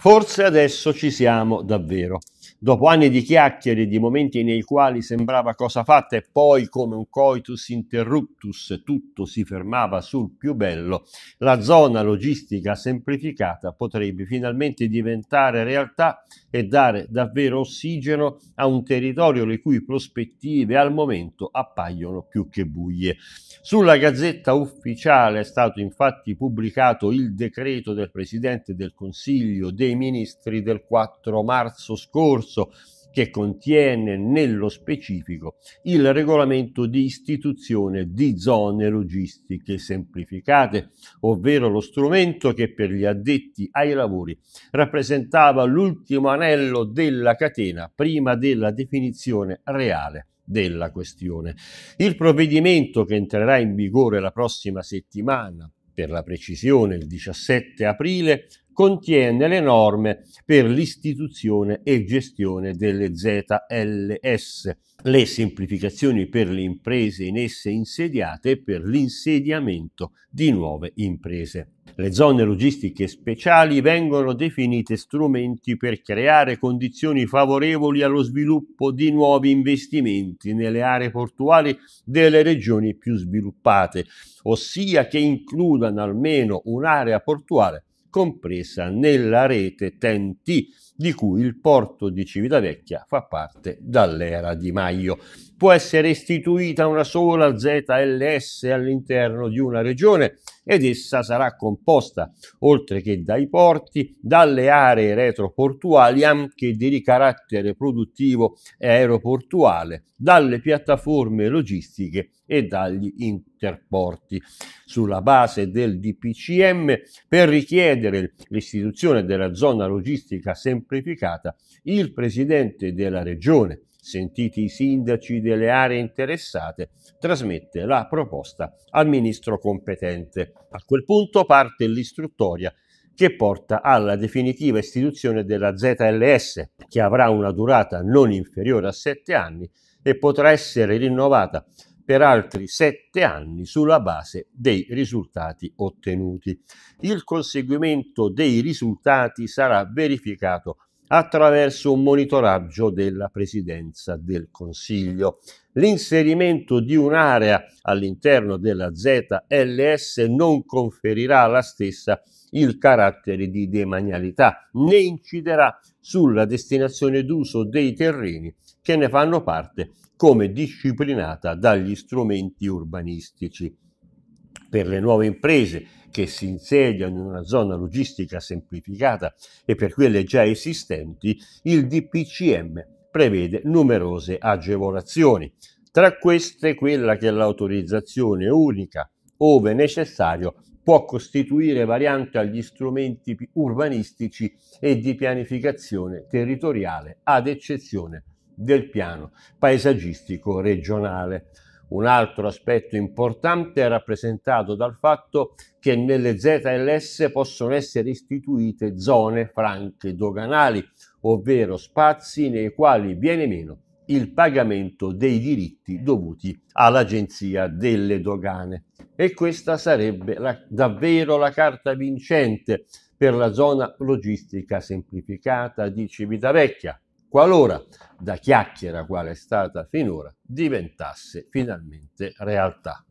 Forse adesso ci siamo davvero. Dopo anni di chiacchiere di momenti nei quali sembrava cosa fatta e poi come un coitus interruptus tutto si fermava sul più bello, la zona logistica semplificata potrebbe finalmente diventare realtà e dare davvero ossigeno a un territorio le cui prospettive al momento appaiono più che buie. Sulla Gazzetta Ufficiale è stato infatti pubblicato il decreto del Presidente del Consiglio dei Ministri del 4 marzo scorso corso che contiene nello specifico il regolamento di istituzione di zone logistiche semplificate, ovvero lo strumento che per gli addetti ai lavori rappresentava l'ultimo anello della catena prima della definizione reale della questione. Il provvedimento che entrerà in vigore la prossima settimana per la precisione il 17 aprile, contiene le norme per l'istituzione e gestione delle ZLS, le semplificazioni per le imprese in esse insediate e per l'insediamento di nuove imprese. Le zone logistiche speciali vengono definite strumenti per creare condizioni favorevoli allo sviluppo di nuovi investimenti nelle aree portuali delle regioni più sviluppate, ossia che includano almeno un'area portuale compresa nella rete TEN-T, di cui il porto di Civitavecchia fa parte dall'era di Maio può essere istituita una sola ZLS all'interno di una regione ed essa sarà composta, oltre che dai porti, dalle aree retroportuali anche di carattere produttivo e aeroportuale, dalle piattaforme logistiche e dagli interporti. Sulla base del DPCM, per richiedere l'istituzione della zona logistica semplificata, il Presidente della Regione sentiti i sindaci delle aree interessate, trasmette la proposta al ministro competente. A quel punto parte l'istruttoria che porta alla definitiva istituzione della ZLS, che avrà una durata non inferiore a sette anni e potrà essere rinnovata per altri sette anni sulla base dei risultati ottenuti. Il conseguimento dei risultati sarà verificato attraverso un monitoraggio della Presidenza del Consiglio. L'inserimento di un'area all'interno della ZLS non conferirà alla stessa il carattere di demanialità né inciderà sulla destinazione d'uso dei terreni che ne fanno parte come disciplinata dagli strumenti urbanistici per le nuove imprese che si insediano in una zona logistica semplificata e per quelle già esistenti, il DPCM prevede numerose agevolazioni, tra queste quella che l'autorizzazione unica, ove necessario, può costituire variante agli strumenti urbanistici e di pianificazione territoriale, ad eccezione del piano paesaggistico regionale. Un altro aspetto importante è rappresentato dal fatto che nelle ZLS possono essere istituite zone franche doganali, ovvero spazi nei quali viene meno il pagamento dei diritti dovuti all'Agenzia delle Dogane. E questa sarebbe la, davvero la carta vincente per la zona logistica semplificata di Civitavecchia qualora da chiacchiera quale è stata finora diventasse finalmente realtà.